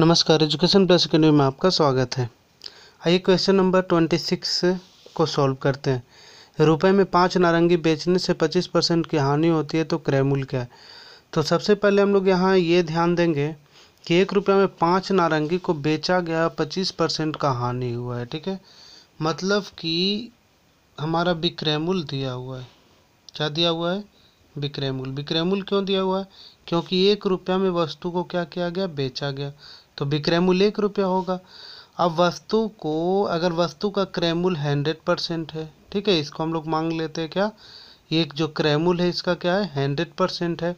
नमस्कार education plus academy में आपका स्वागत है आइए क्वेश्चन नंबर ट्वेंटी सिक्स को सॉल्व करते हैं रुपए में पाँच नारंगी बेचने से पच्चीस परसेंट की हानि होती है तो क्रय मूल्य क्या है तो सबसे पहले हम लोग यहाँ ये ध्यान देंगे कि एक रुपये में पाँच नारंगी को बेचा गया पच्चीस परसेंट का हानि हुआ है ठीक है मतलब कि हमारा विक्रय दिया हुआ है क्या दिया हुआ है विक्रय मूल्य क्यों दिया हुआ है क्योंकि एक रुपया में वस्तु को क्या किया गया बेचा गया तो विक्रय मूल्य एक रुपया होगा अब वस्तु को अगर वस्तु का क्रय मूल्य हंड्रेड परसेंट है ठीक है इसको हम लोग मांग लेते हैं क्या एक जो क्रय मूल्य है इसका क्या है हंड्रेड परसेंट है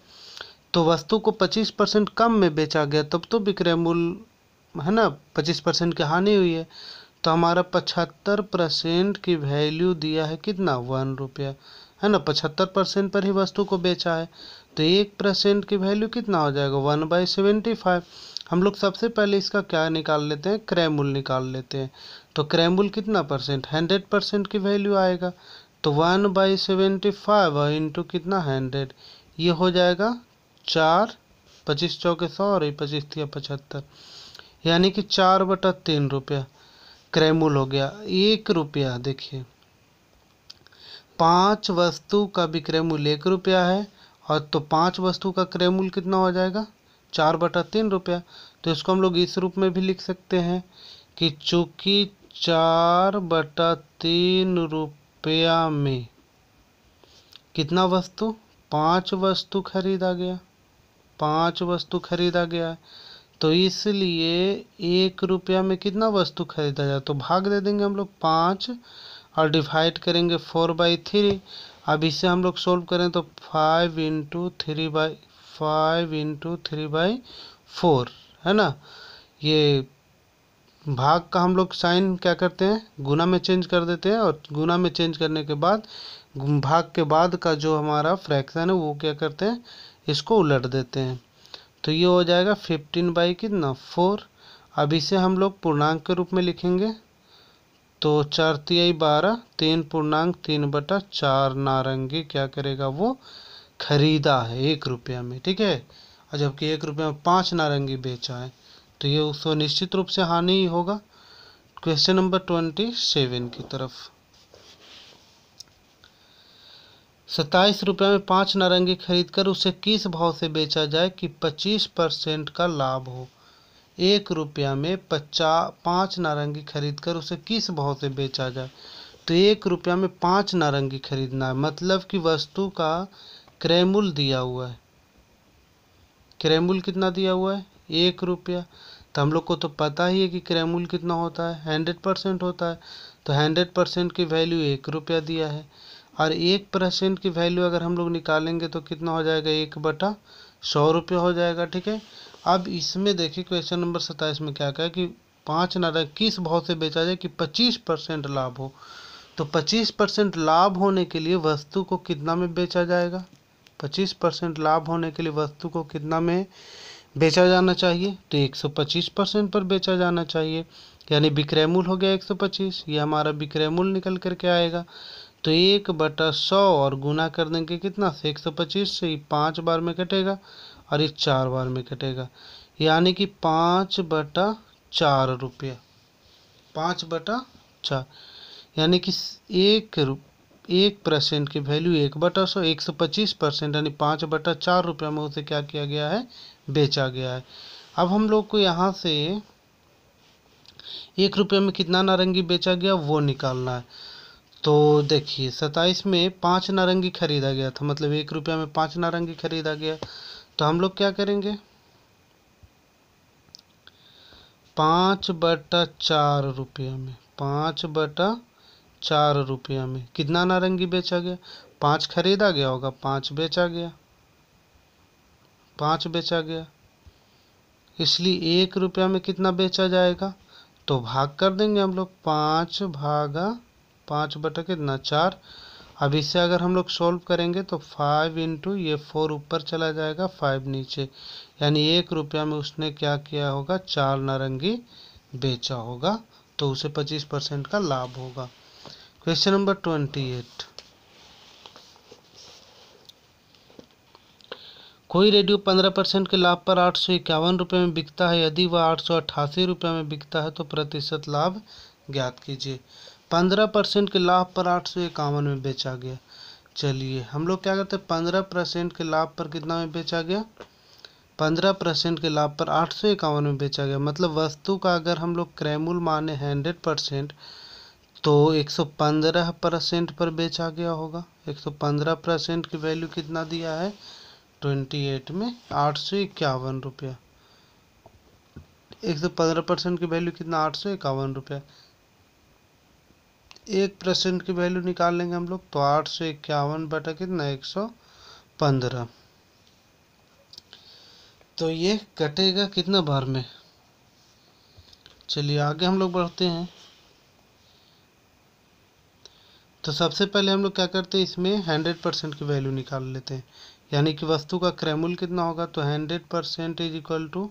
तो वस्तु को पच्चीस परसेंट कम में बेचा गया तब तो विक्रय मूल्य है ना पच्चीस परसेंट की हानि हुई है तो हमारा पचहत्तर परसेंट की वैल्यू दिया है कितना वन रुपया है ना पचहत्तर परसेंट पर ही वस्तु को बेचा है तो एक परसेंट की वैल्यू कितना हो जाएगा वन बाई सेवेंटी फाइव हम लोग सबसे पहले इसका क्या निकाल लेते हैं क्रैमूल निकाल लेते हैं तो क्रैमूल कितना परसेंट हंड्रेड परसेंट की वैल्यू आएगा तो वन बाई सेवेंटी फाइव और इंटू कितना हंड्रेड ये हो जाएगा चार पच्चीस चौके सौ और पच्चीस या पचहत्तर यानी कि चार बटा तीन रुपया क्रैमूल हो गया एक रुपया देखिए पांच वस्तु का भी क्रैमूल एक रुपया है और तो पांच वस्तु का क्रैमूल कितना हो जाएगा चार बटा तीन रुपया तो इसको हम लोग इस रूप में भी लिख सकते हैं कि चूंकि चार बटा तीन रुपया में कितना वस्तु पांच वस्तु खरीदा गया पांच वस्तु खरीदा गया तो इसलिए एक रुपया में कितना वस्तु खरीदा जाए तो भाग दे देंगे हम लोग पाँच और डिवाइड करेंगे फोर बाई थ्री अब इसे हम लोग सोल्व करें तो five into three by five into three by four है ना ये भाग का हम लोग साइन क्या करते हैं गुना में चेंज कर देते हैं और गुना में चेंज करने के बाद भाग के बाद का जो हमारा फ्रैक्शन है वो क्या करते हैं इसको उलट देते हैं तो ये हो जाएगा फिफ्टीन बाई कितना फोर अब इसे हम लोग पूर्णांक के रूप में लिखेंगे तो चार तिहाई बारह तीन पूर्णांक तीन बटा चार नारंगी क्या करेगा वो खरीदा है एक रुपया में ठीक है और जबकि एक रुपया में पाँच नारंगी बेचा है तो ये उसको निश्चित रूप से हानि ही होगा क्वेश्चन नंबर ट्वेंटी सेवन की तरफ सत्ताईस रुपये में पाँच नारंगी खरीद कर उसे किस भाव से बेचा जाए कि पच्चीस परसेंट का लाभ हो एक रुपया में पचा पाँच नारंगी खरीद कर उसे किस भाव से बेचा जाए तो एक रुपया में पाँच नारंगी खरीदना है मतलब कि वस्तु का क्रेमुल दिया हुआ है क्रेमुल कितना दिया हुआ है एक रुपया तो हम लोग को तो पता ही है कि क्रेमुल कितना होता है हंड्रेड परसेंट होता है तो हंड्रेड परसेंट की वैल्यू एक रुपया दिया है और एक परसेंट की वैल्यू अगर हम लोग निकालेंगे तो कितना हो जाएगा एक बटा सौ रुपया हो जाएगा ठीक है अब इसमें देखिए क्वेश्चन नंबर सत्ताईस में क्या कहा कि पाँच नारा किस भाव से बेचा जाए कि पच्चीस परसेंट लाभ हो तो पच्चीस परसेंट लाभ होने के लिए वस्तु को कितना में बेचा जाएगा पच्चीस परसेंट लाभ होने के लिए वस्तु को कितना में बेचा जाना चाहिए तो एक सौ पच्चीस परसेंट पर बेचा जाना चाहिए यानी विक्रय मूल हो गया एक सौ पच्चीस ये हमारा विक्रय मूल निकल करके आएगा तो एक बटा सौ और गुना कर देंगे कितना से तो एक सौ पच्चीस से ये पाँच बार में कटेगा और ये चार बार में कटेगा यानी कि पाँच बटा चार रुपया पाँच बटा चार यानी कि एक रुप एक परसेंट की वैल्यू एक बटा सौ एक सौ पच्चीस परसेंट यानी पाँच बटा चार रुपये में उसे क्या किया गया है बेचा गया है अब हम लोग को यहाँ से एक रुपये में कितना नारंगी बेचा गया वो निकालना है तो देखिए सत्ताईस में पाँच नारंगी खरीदा गया था मतलब एक रुपये में पाँच नारंगी खरीदा गया तो हम लोग क्या करेंगे पाँच बटा चार रुपये में पाँच बटा चार रुपया में कितना नारंगी बेचा गया पाँच खरीदा गया होगा पाँच बेचा गया पाँच बेचा गया इसलिए एक रुपया में कितना बेचा जाएगा तो भाग कर देंगे हम लोग पाँच भागा पाँच बटा कितना चार अब इसे अगर हम लोग सॉल्व करेंगे तो फाइव इंटू ये फोर ऊपर चला जाएगा फाइव नीचे यानी एक रुपया में उसने क्या किया होगा चार नारंगी बेचा होगा तो उसे पच्चीस परसेंट का लाभ होगा क्वेश्चन नंबर ट्वेंटी एट कोई रेडियो पंद्रह परसेंट के लाभ पर आठ सौ इक्यावन रुपये में बिकता है यदि वह आठ सौ अट्ठासी रुपये में बिकता है तो प्रतिशत लाभ ज्ञात कीजिए पंद्रह परसेंट के लाभ पर आठ सौ इक्यावन में बेचा गया चलिए हम लोग क्या करते हैं पंद्रह परसेंट के लाभ पर कितना में बेचा गया पंद्रह परसेंट के लाभ पर आठ सौ इक्यावन में बेचा गया मतलब वस्तु का अगर हम लोग क्रैमूल माने हंड्रेड परसेंट तो एक सौ पंद्रह परसेंट पर बेचा गया होगा एक सौ पंद्रह परसेंट की वैल्यू कितना दिया है ट्वेंटी एट में आठ सौ इक्यावन रुपया एक सौ पंद्रह परसेंट की वैल्यू कितना आठ सौ इक्यावन रुपया एक परसेंट की वैल्यू निकाल लेंगे हम लोग तो आठ सौ इक्यावन बटा कितना एक सौ पंद्रह तो ये कटेगा कितना बार में चलिए आगे हम लोग बढ़ते हैं तो सबसे पहले हम लोग क्या करते हैं इसमें हंड्रेड परसेंट की वैल्यू निकाल लेते हैं यानी कि वस्तु का क्रैमूल कितना होगा तो hundred percent is equal to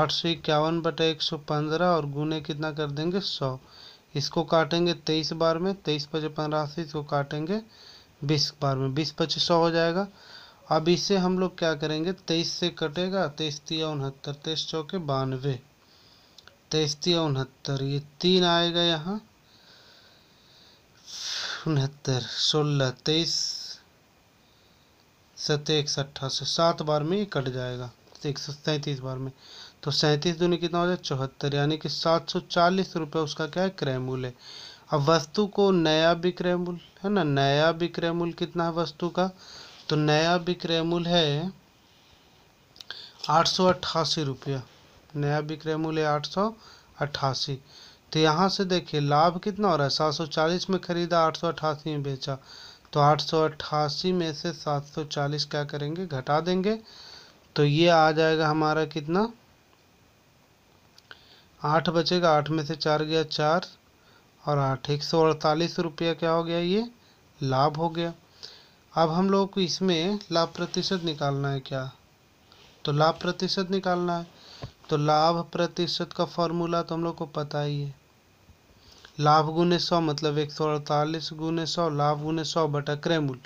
आठ सौ इक्यावन बटा एक सौ पंद्रह और गुने कितना कर देंगे सौ इसको काटेंगे तेईस बार में तेईस पचे पंद्रह से इसको काटेंगे बीस बार में बीस पच्चीस सौ हो जाएगा अब इसे हम लोग क्या करेंगे तेईस से कटेगा तेईस तिया उनहत्तर तेईस चौके बानवे तेईस तिया उनहत्तर ये तीन आएगा यहाँ उनहत्तर सोलह तेईस सत एक अट्ठासी सात बार में ये कट जाएगा एक सौ सैंतीस बार में तो सैंतीस दूनी कितना हो जाए चौहत्तर यानी कि सात सौ चालीस रुपये उसका क्या है क्रय मूल्य है अब वस्तु को नया विक्रय मूल्य है ना नया विक्रय मूल्य कितना है वस्तु का तो नया विक्रय मूल्य है आठ सौ अट्ठासी रुपया नया विक्रय मूल्य आठ सौ अट्ठासी तो यहाँ से देखिए लाभ कितना हो रहा है सात सौ चालीस में ख़रीदा आठ सौ अट्ठासी में बेचा तो आठ सौ अट्ठासी में से सात सौ चालीस क्या करेंगे घटा देंगे तो ये आ जाएगा हमारा कितना आठ बचेगा आठ में से चार गया चार और आठ एक सौ अड़तालीस रुपया क्या हो गया ये लाभ हो गया अब हम लोग को इसमें लाभ प्रतिशत निकालना है क्या तो लाभ प्रतिशत निकालना है तो लाभ प्रतिशत का फॉर्मूला तो हम लोग को पता ही है लाभ गुने सौ मतलब एक सौ अड़तालीस गुने सौ लाभ गुने सौ बटा क्रेमुल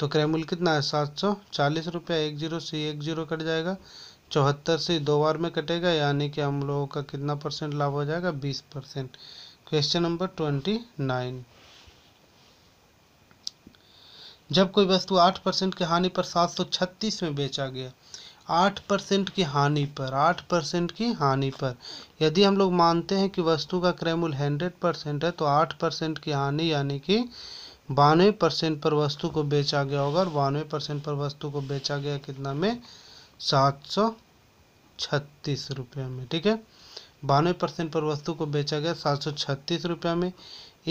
तो क्रेमुल कितना है सात सौ चालीस रुपया एक जीरो से एक जीरो कट जाएगा चौहत्तर से दो बार में कटेगा यानी कि हम लोगों का कितना परसेंट लाभ हो जाएगा बीस percent question number twenty nine जब कोई वस्तु आठ परसेंट की हानि पर सात सौ छत्तीस में बेचा गया आठ परसेंट की हानि पर आठ परसेंट की हानि पर यदि हम लोग मानते हैं कि वस्तु का क्रय मूल्य हंड्रेड परसेंट है तो आठ परसेंट की हानि यानी कि बानवे परसेंट पर वस्तु को बेचा गया होगा और बानवे परसेंट पर वस्तु को बेचा गया कितना में सात सौ छत्तीस रुपये में ठीक है बानवे परसेंट पर वस्तु को बेचा गया सात सौ छत्तीस रुपये में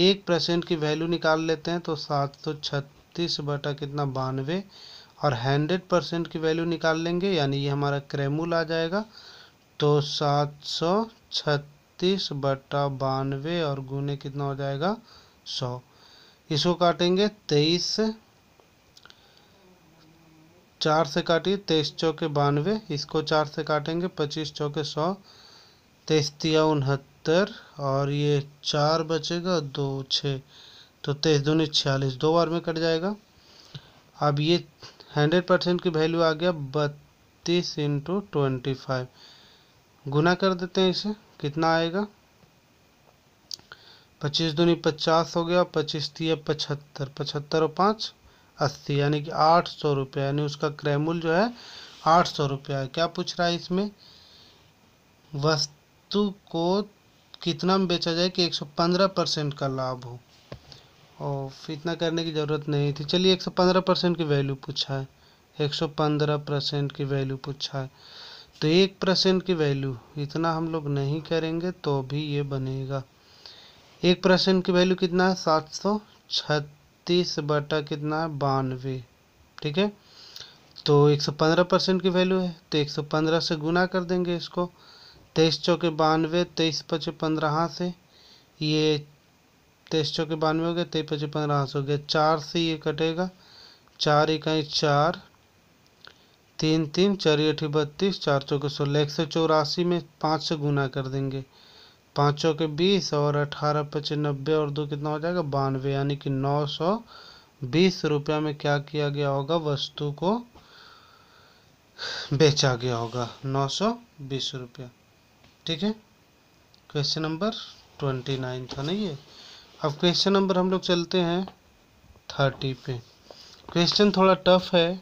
एक परसेंट की वैल्यू निकाल लेते हैं तो सात सौ छत्तीस बटा कितना बानवे और हंड्रेड परसेंट की वैल्यू निकाल लेंगे यानी ये हमारा क्रेमूल आ जाएगा तो सात सौ छत्तीस बटा बानवे और गुने कितना हो जाएगा सौ इसको काटेंगे तेईस से चार से काटिए तेईस चौके बानवे इसको चार से काटेंगे पच्चीस चौके सौ तेईस तिया उनहत्तर और ये चार बचेगा दो छः तो तेईस दूनी छियालीस दो बार में कट जाएगा अब ये हंड्रेड परसेंट की वैल्यू आ गया बत्तीस इंटू ट्वेंटी फाइव गुना कर देते हैं इसे कितना आएगा पच्चीस दूनी पचास हो गया पच्चीस तीय पचहत्तर पचहत्तर और पाँच अस्सी यानी कि आठ सौ रुपये यानी उसका क्रैमूल जो है आठ सौ रुपया है क्या पूछ रहा है इसमें वस्तु को कितना में बेचा जाए कि एक सौ पंद्रह परसेंट का लाभ हो और इतना करने की ज़रूरत नहीं थी चलिए एक सौ पंद्रह परसेंट की वैल्यू पूछा है एक सौ पंद्रह परसेंट की वैल्यू पूछा है तो एक परसेंट की वैल्यू इतना हम लोग नहीं करेंगे तो भी ये बनेगा एक परसेंट की वैल्यू कितना है सात सौ छत्तीस बटा कितना है बानवे ठीक है तो एक सौ पंद्रह परसेंट की वैल्यू है तो एक सौ पंद्रह से गुना कर देंगे इसको तेईस चौके बानवे तेईस पचे पंद्रह से ये तेईस चौके बानवे हो गए तेईस पच्चीस पंद्रह सौ हो गया चार से ये कटेगा चार इकाई चार तीन तीन चार अठी बत्तीस चार चौके सोलह एक सौ चौरासी में पाँच से गुना कर देंगे पाँच चौके बीस और अठारह पच्चीस नब्बे और दो कितना हो जाएगा बानवे यानी कि नौ सौ बीस रुपया में क्या किया गया होगा वस्तु को बेचा गया होगा नौ सौ बीस रुपया ठीक है क्वेश्चन नंबर ट्वेंटी नाइन था नहीं है अब क्वेश्चन नंबर हम लोग चलते हैं थर्टी पे क्वेश्चन थोड़ा टफ है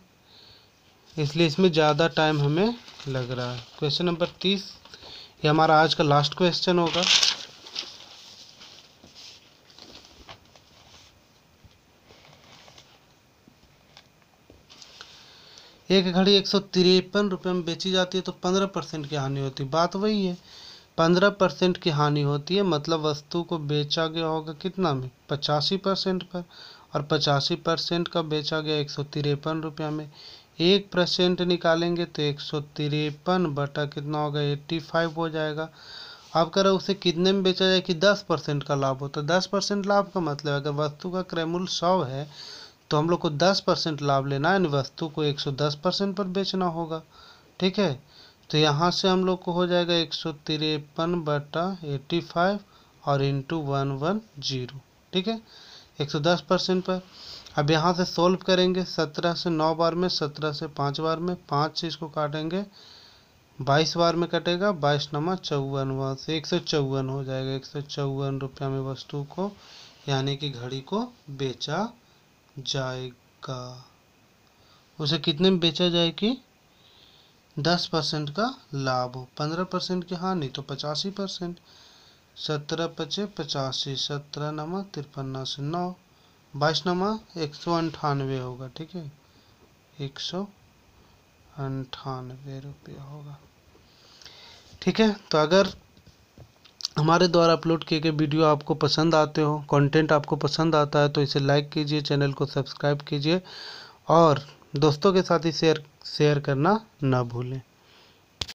इसलिए इसमें ज़्यादा टाइम हमें लग रहा है क्वेश्चन नंबर तीस ये हमारा आज का लास्ट क्वेश्चन होगा एक घड़ी एक सौ तिरपन रुपये में बेची जाती है तो पंद्रह परसेंट की हानि होती है बात वही है पंद्रह परसेंट की हानि होती है मतलब वस्तु को बेचा गया होगा कितना में पचासी परसेंट पर और पचासी परसेंट का बेचा गया एक सौ तिरपन रुपया में एक परसेंट निकालेंगे तो एक सौ तिरपन बटा कितना होगा एट्टी फाइव हो जाएगा आप कह रहे उसे कितने में बेचा जाए कि दस परसेंट का लाभ होता तो है दस परसेंट लाभ का मतलब अगर वस्तु का क्रयमूल सौ है तो हम लोग को दस परसेंट लाभ लेना है वस्तु को एक सौ दस परसेंट पर बेचना होगा ठीक है तो यहाँ से हम लोग को हो जाएगा एक सौ तिरपन बटा एटी फाइव और इंटू वन वन जीरो ठीक है एक सौ दस परसेंट पर अब यहाँ से सोल्व करेंगे सत्रह से नौ बार में सत्रह से पाँच बार में पाँच से इसको काटेंगे बाईस बार में कटेगा बाईस नमा चौवन वहाँ से एक सौ चौवन हो जाएगा एक सौ चौवन रुपया में वस्तु को यानी कि घड़ी को बेचा जाएगा उसे कितने में बेचा जाएगी दस परसेंट का लाभ हो पंद्रह परसेंट की हानि तो पचासी परसेंट सत्रह पचे पचासी सत्रह नमा तिरपन्ना से नौ बाईस नमा एक सौ अंठानवे होगा ठीक है एक सौ अंठानवे रुपया होगा ठीक है तो अगर हमारे द्वारा अपलोड किए गए वीडियो आपको पसंद आते हो कंटेंट आपको पसंद आता है तो इसे लाइक कीजिए चैनल को सब्सक्राइब कीजिए और दोस्तों के साथ ही शेयर शेयर करना ना भूलें